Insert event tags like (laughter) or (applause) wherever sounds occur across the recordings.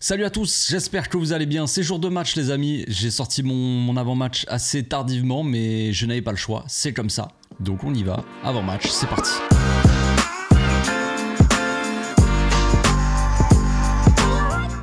Salut à tous, j'espère que vous allez bien. C'est jour de match les amis, j'ai sorti mon, avant-match assez tardivement mais je n'avais pas le choix, c'est comme ça. Donc on y va, avant-match, c'est parti.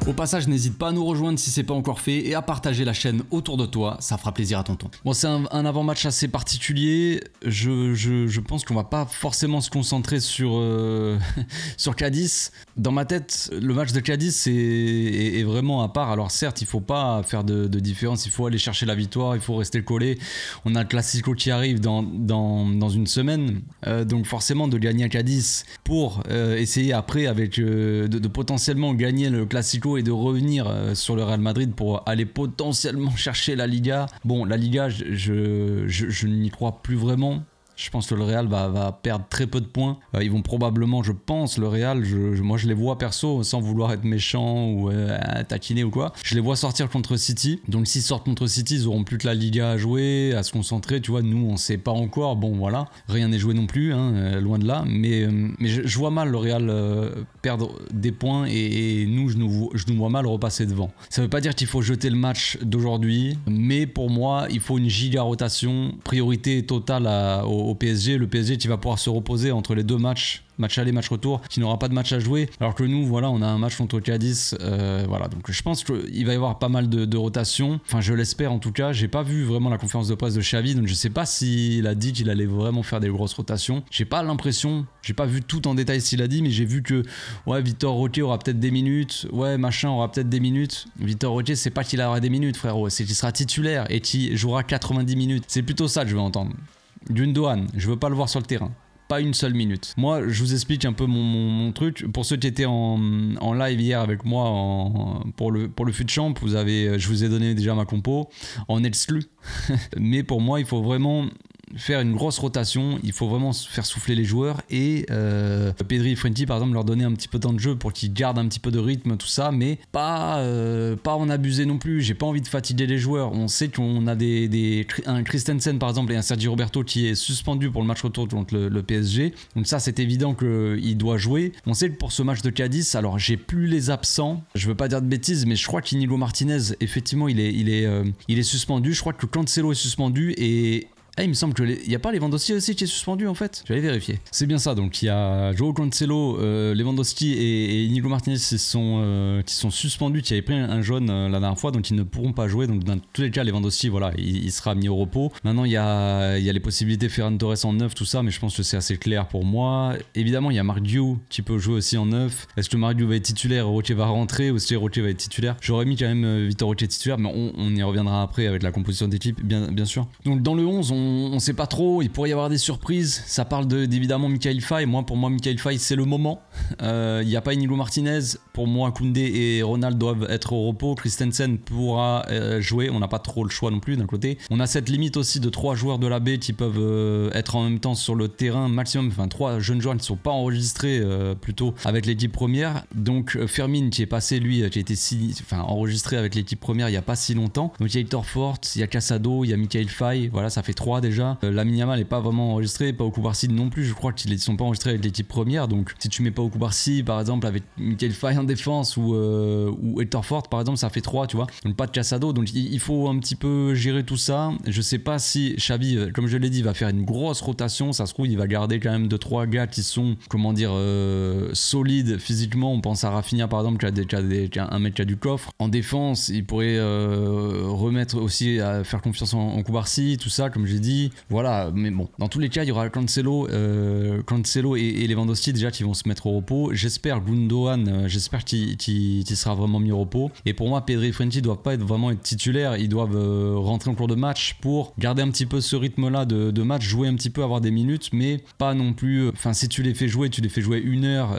Au passage, n'hésite pas à nous rejoindre si c'est pas encore fait et à partager la chaîne autour de toi, ça fera plaisir à tonton. Bon, c'est un, avant-match assez particulier. Je, pense qu'on va pas forcément se concentrer sur, euh, (laughs) sur Cadiz. Dans ma tête, le match de Cadiz est, vraiment à part. Alors certes, il faut pas faire de, différence, il faut aller chercher la victoire, il faut rester collé. On a le Classico qui arrive dans, dans, une semaine, euh, donc forcément de gagner à Cadiz pour euh, essayer après avec de potentiellement gagner le Classico et de revenir euh, sur le Real Madrid pour aller potentiellement (laughs) chercher la Liga. Bon, la Liga, je, je n'y crois plus vraiment. Je pense que le Real va, perdre très peu de points. Euh, ils vont probablement, je pense, le Real, je, moi je les vois perso, sans vouloir être méchant ou euh, taquiner ou quoi, je les vois sortir contre City. Donc s'ils sortent contre City, ils auront plus que la Liga à jouer, à se concentrer. Tu vois, nous on sait pas encore. Bon voilà, rien n'est joué non plus, hein, euh, loin de là. Mais, mais je, vois mal le Real perdre des points et, nous, je nous, je nous vois mal repasser devant. Ça veut pas dire qu'il faut jeter le match d'aujourd'hui, mais pour moi, il faut une giga rotation, priorité totale au au, PSG. Le PSG qui va pouvoir se reposer entre les deux matchs, match aller, match retour, qui n'aura pas de match à jouer. Alors que nous, voilà, on a un match contre Cadiz. Euh, voilà, donc je pense qu'il va y avoir pas mal de, rotations, Enfin, je l'espère en tout cas. J'ai pas vu vraiment la conférence de presse de Xavi, donc je sais pas s'il a dit qu'il allait vraiment faire des grosses rotations. J'ai pas l'impression, j'ai pas vu tout en détail s'il a dit, mais j'ai vu que ouais, Victor Roquet aura peut-être des minutes. Ouais, machin aura peut-être des minutes. Victor Roquet, c'est pas qu'il aura des minutes, frérot, c'est qu'il sera titulaire et qui jouera 90 minutes. C'est plutôt ça que je veux entendre d'une douane je veux pas le voir sur le terrain. Pas une seule minute. Moi, je vous explique un peu mon, truc. Pour ceux qui étaient en, en live hier avec moi pour le, pour le fut champ, vous avez, je vous ai donné déjà ma compo en exclu. (laughs) Mais pour moi, il faut vraiment faire une grosse rotation, il faut vraiment faire souffler les joueurs et euh, Pedri et par exemple leur donner un petit peu de temps de jeu pour qu'ils gardent un petit peu de rythme tout ça, mais pas euh, pas en abuser non plus. J'ai pas envie de fatiguer les joueurs. On sait qu'on a des, un Christensen par exemple et un Sergio Roberto qui est suspendu pour le match retour contre le, PSG. Donc ça c'est évident qu'il doit jouer. On sait que pour ce match de Cadiz, alors j'ai plus les absents. Je veux pas dire de bêtises, mais je crois qu'Inigo Martinez effectivement il est il est euh, il est suspendu. Je crois que Cancelo est suspendu et ah, il me semble que il n'y a pas Lewandowski aussi qui est suspendu en fait. J'allais vérifier. C'est bien ça. Donc il y a Joao Cancelo, euh, Lewandowski et, Nico Martinez qui sont, euh, qui sont suspendus, qui avaient pris un, jaune euh, la dernière fois, donc ils ne pourront pas jouer. Donc dans tous les cas, Lewandowski, voilà, il, sera mis au repos. Maintenant, il y a, il y a les possibilités Ferran Torres en 9, tout ça, mais je pense que c'est assez clair pour moi. Évidemment, il y a Marc qui peut jouer aussi en 9. Est-ce que Marc va être titulaire, Roquet va rentrer, ou que Roquet va être titulaire J'aurais mis quand même Victor Roquet titulaire, mais on, y reviendra après avec la composition d'équipe, bien, bien sûr. Donc dans le 11, on ne sait pas trop, il pourrait y avoir des surprises. Ça parle de, évidemment Michael Fay. Moi, pour moi, Michael Fay, c'est le moment. Euh, il n'y a pas Inigo Martinez. Pour moi, Koundé et Ronald doivent être au repos. Christensen pourra euh, jouer. On n'a pas trop le choix non plus d'un côté. On a cette limite aussi de trois joueurs de la B qui peuvent euh, être en même temps sur le terrain maximum. Enfin, trois jeunes joueurs qui ne sont pas enregistrés plutôt avec l'équipe première. Donc, Fermin qui est passé, lui, qui a été enregistré avec l'équipe première il n'y a pas si longtemps. Donc, il y a Hector Fort, il y a Casado, il y a Michael Fay. Voilà, ça fait trois déjà. Euh, la Minama n'est pas vraiment enregistrée, pas au coup non plus. Je crois qu'ils ne sont pas enregistrés avec l'équipe première. Donc si tu mets pas au coup par exemple, avec Michael Fay en défense ou, euh, ou Hector Fort, par exemple, ça fait 3, tu vois. Donc pas de cassado. Donc il, faut un petit peu gérer tout ça. Je sais pas si Xavi, euh, comme je l'ai dit, va faire une grosse rotation. Ça se trouve, il va garder quand même 2-3 gars qui sont, comment dire, solides physiquement. On pense à Rafinha, par exemple, qui a, des, un mec qui a du coffre. En défense, il pourrait remettre aussi à faire confiance en, en tout ça, comme dit dit, voilà, mais bon, dans tous les cas, il y aura Cancelo, euh, Cancelo et, et Lewandowski déjà qui vont se mettre au repos. J'espère Gundogan, euh, j'espère qu'il qu sera vraiment mis au repos. Et pour moi, Pedri et Frenkie doivent pas être vraiment être titulaires, ils doivent euh, rentrer en cours de match pour garder un petit peu ce rythme-là de, match, jouer un petit peu, avoir des minutes, mais pas non plus. Enfin, si tu les fais jouer, tu les fais jouer une heure,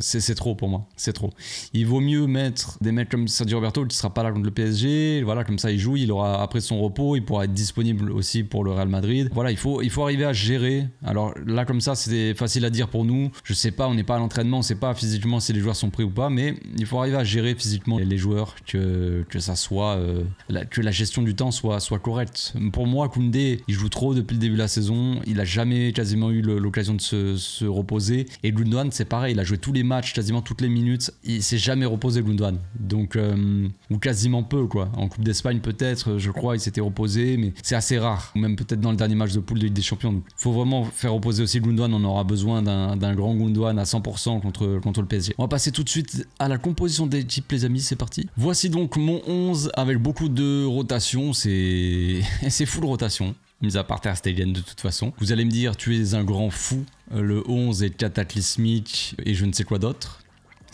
c'est c'est trop pour moi, c'est trop. Il vaut mieux mettre des mecs comme Sergio Roberto qui sera pas là contre le PSG, voilà, comme ça il joue, il aura après son repos, il pourra être disponible aussi pour le Real Madrid. Voilà, il faut, il faut arriver à gérer. Alors là, comme ça, c'est facile à dire pour nous. Je sais pas, on n'est pas à l'entraînement, on sait pas physiquement si les joueurs sont pris ou pas, mais il faut arriver à gérer physiquement les joueurs, que, que ça soit, euh, la, que la gestion du temps soit, soit correcte. Pour moi, Koundé, il joue trop depuis le début de la saison. Il a jamais quasiment eu l'occasion de se, reposer. Et Gundogan, c'est pareil, il a joué tous les matchs, quasiment toutes les minutes. Il s'est jamais reposé, Gundogan. Donc, euh, ou quasiment peu, quoi. En Coupe d'Espagne, peut-être, je crois, il s'était reposé, mais c'est assez rare. Même peut-être dans le dernier match de poule de Ligue des Champions. Il faut vraiment faire opposer aussi Gundwan, On aura besoin d'un grand Gundwan à 100% contre, contre le PSG. On va passer tout de suite à la composition des équipes les amis. C'est parti. Voici donc mon 11 avec beaucoup de rotation. (laughs) C'est full rotation mis à part Ter Stegen de toute façon. Vous allez me dire, tu es un grand fou, euh, le 11 est cataclysmique et je ne sais quoi d'autre.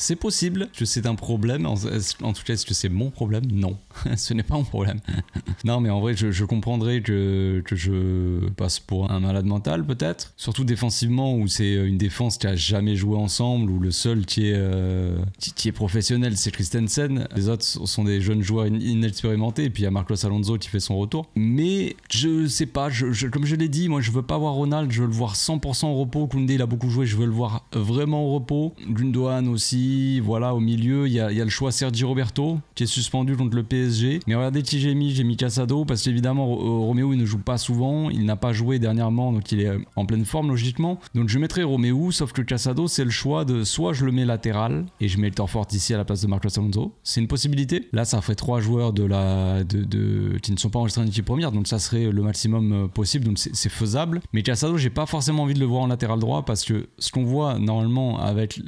C'est possible que c'est un problème. En, tout cas, est-ce que c'est mon problème Non, (laughs) ce n'est pas mon problème. (laughs) non, mais en vrai, je, je comprendrais que, que, je passe pour un malade mental, peut-être. Surtout défensivement, où c'est une défense qui a jamais joué ensemble, où le seul qui est, euh, qui, est professionnel, c'est Christensen. Les autres sont des jeunes joueurs inexpérimentés. Et puis il y a Marcos Alonso qui fait son retour. Mais je sais pas, comme je l'ai dit, moi, je veux pas voir Ronald, je veux le voir 100% au repos. Koundé, il a beaucoup joué, je veux le voir vraiment au repos. Gundogan aussi voilà, au milieu, il y a, le choix Sergi Roberto qui est suspendu contre le PSG. Mais regardez qui j'ai mis, j'ai mis Casado parce qu'évidemment, euh, Roméo, il ne joue pas souvent, il n'a pas joué dernièrement, donc il est euh, en pleine forme logiquement. Donc je mettrai Roméo, sauf que Casado, c'est le choix de soit je le mets latéral et je mets le temps ici à la place de Marcos Alonso. C'est une possibilité. Là, ça ferait trois joueurs de la, de, qui ne sont pas enregistrés en équipe première, donc ça serait le maximum euh, possible, donc c'est faisable. Mais Casado, j'ai pas forcément envie de le voir en latéral droit parce que ce qu'on voit normalement avec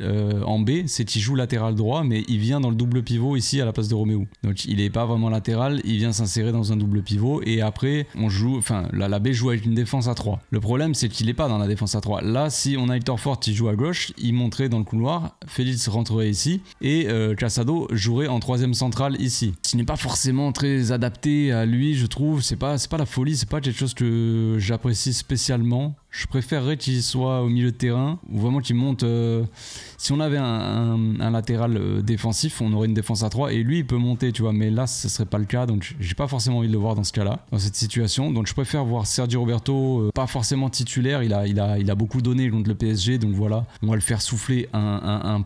en B, c'est il joue latéral droit, mais il vient dans le double pivot ici à la place de Roméo. Donc il n'est pas vraiment latéral, il vient s'insérer dans un double pivot. Et après, on joue, enfin, la, la joue avec une défense à 3. Le problème, c'est qu'il n'est pas dans la défense à 3. Là, si on a Hector Fort, il joue à gauche, il monterait dans le couloir, Félix rentrerait ici, et euh, Casado jouerait en troisième centrale ici. Ce n'est pas forcément très adapté à lui, je trouve. C'est pas, pas la folie, c'est pas quelque chose que j'apprécie spécialement. Je préférerais qu'il soit au milieu de terrain, ou vraiment qu'il monte. Euh, si on avait un, latéral euh, défensif, on aurait une défense à 3 et lui il peut monter, tu vois. Mais là, ce serait pas le cas, donc j'ai pas forcément envie de le voir dans ce cas-là, dans cette situation. Donc je préfère voir Sergio Roberto, euh, pas forcément titulaire, il a, il, a, il a beaucoup donné contre le PSG, donc voilà, on va le faire souffler un, un,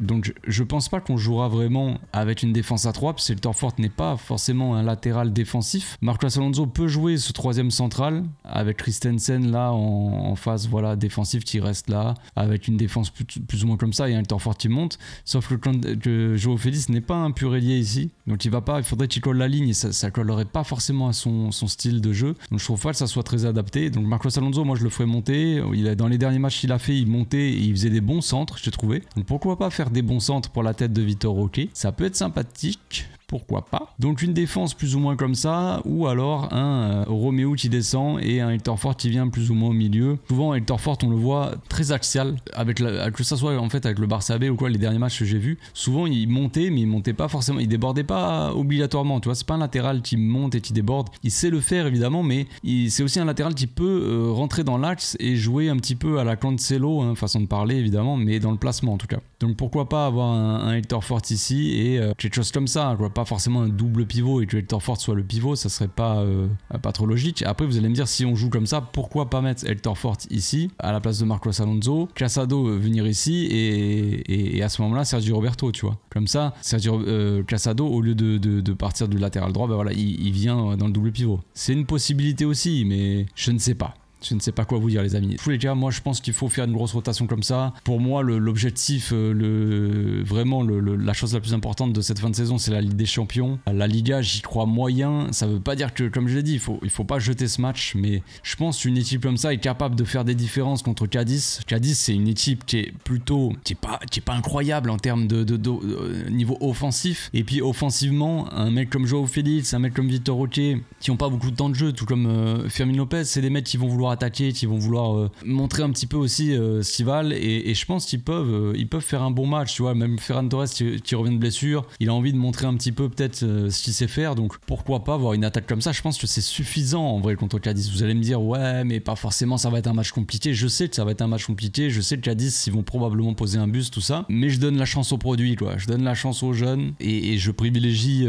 Donc je pense pas qu'on jouera vraiment avec une défense à 3, parce que le Torfort n'est pas forcément un latéral défensif. Marco Alonso peut jouer ce troisième central avec Christensen là en en, phase voilà, défensive qui reste là, avec une défense plus, ou moins comme ça et un fort qui monte. Sauf que, que Joao Félix n'est pas un pur ici, donc il va pas, il faudrait qu'il colle la ligne ça, ça collerait pas forcément à son, style de jeu. Donc je trouve pas que ça soit très adapté. Donc Marcos Alonso, moi je le ferais monter. Il dans les derniers matchs qu'il a fait, il montait et il faisait des bons centres, j'ai trouvé. Donc pourquoi pas faire des bons centres pour la tête de Vitor Roque Ça peut être sympathique, pourquoi pas. Donc une défense plus ou moins comme ça, ou alors un euh, Romeo Roméo qui descend et un Hector Fort qui vient plus ou moins au milieu. Souvent Hector Fort on le voit très axial, avec que ça soit en fait avec le Barça B ou quoi, les derniers matchs que j'ai vus, souvent il montait mais il montait pas forcément, il débordait pas obligatoirement, tu vois, c'est pas un latéral qui monte et qui déborde, il sait le faire évidemment, mais c'est aussi un latéral qui peut euh, rentrer dans l'axe et jouer un petit peu à la Cancelo, cello, hein, façon de parler évidemment, mais dans le placement en tout cas. Donc pourquoi pas avoir un, Hector Fort ici et euh, quelque chose comme ça, quoi, forcément un double pivot et que Fort soit le pivot, ça serait pas, euh, pas trop logique. Après, vous allez me dire, si on joue comme ça, pourquoi pas mettre Fort ici, à la place de Marcos Alonso, Casado euh, venir ici et, et, à ce moment-là, Sergio Roberto, tu vois. Comme ça, Sergio euh, Casado, au lieu de, partir du latéral droit, ben voilà, il vient dans le double pivot. C'est une possibilité aussi, mais je ne sais pas. Je ne sais pas quoi vous dire, les amis. Tous les cas, moi, je pense qu'il faut faire une grosse rotation comme ça. Pour moi, l'objectif, euh, le, vraiment, la chose la plus importante de cette fin de saison, c'est la Ligue des Champions. La Liga, j'y crois moyen. Ça ne veut pas dire que, comme je l'ai dit, il faut, il faut pas jeter ce match, mais je pense qu'une équipe comme ça est capable de faire des différences contre Cadiz. Cadiz, c'est une équipe qui est plutôt, qui pas, pas incroyable en termes de, euh, niveau offensif. Et puis, offensivement, un mec comme Joao Félix, un mec comme Victor Roquet, qui n'ont pas beaucoup de temps de jeu, tout comme euh, Lopez, c'est des mecs qui vont vouloir attaquer, qui vont vouloir euh, montrer un petit peu aussi euh, ce Stival. Et, et, je pense qu'ils peuvent, euh, ils peuvent faire un bon match, tu vois. Même Ferran Torres qui, revient de blessure, il a envie de montrer un petit peu peut-être ce qu'il sait faire. Donc pourquoi pas avoir une attaque comme ça Je pense que c'est suffisant en vrai contre Cadiz. Vous allez me dire, ouais, mais pas forcément, ça va être un match compliqué. Je sais que ça va être un match compliqué. Je sais que Cadiz, ils vont probablement poser un bus, tout ça. Mais je donne la chance aux produit quoi. Je donne la chance aux jeunes et, je privilégie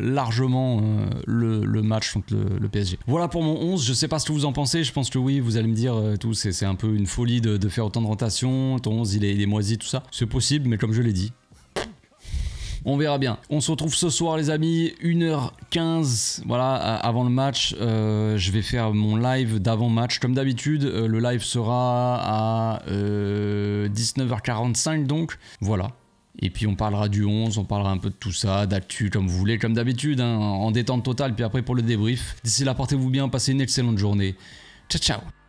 largement le, match contre le, le, PSG. Voilà pour mon 11. Je sais pas ce que vous en pensez. Je pense que oui, vous allez me dire, euh, c'est un peu une folie de, faire autant de rotations. ton 11 il est, il est moisi, tout ça. C'est possible, mais comme je l'ai dit, on verra bien. On se retrouve ce soir les amis, 1h15, voilà, avant le match. Euh, je vais faire mon live d'avant-match. Comme d'habitude, euh, le live sera à 19h45 donc. Voilà. Et puis on parlera du 11, on parlera un peu de tout ça, d'actu comme vous voulez, comme d'habitude, hein, en détente totale, puis après pour le débrief. D'ici là, portez-vous bien, passez une excellente journée. Ciao, ciao.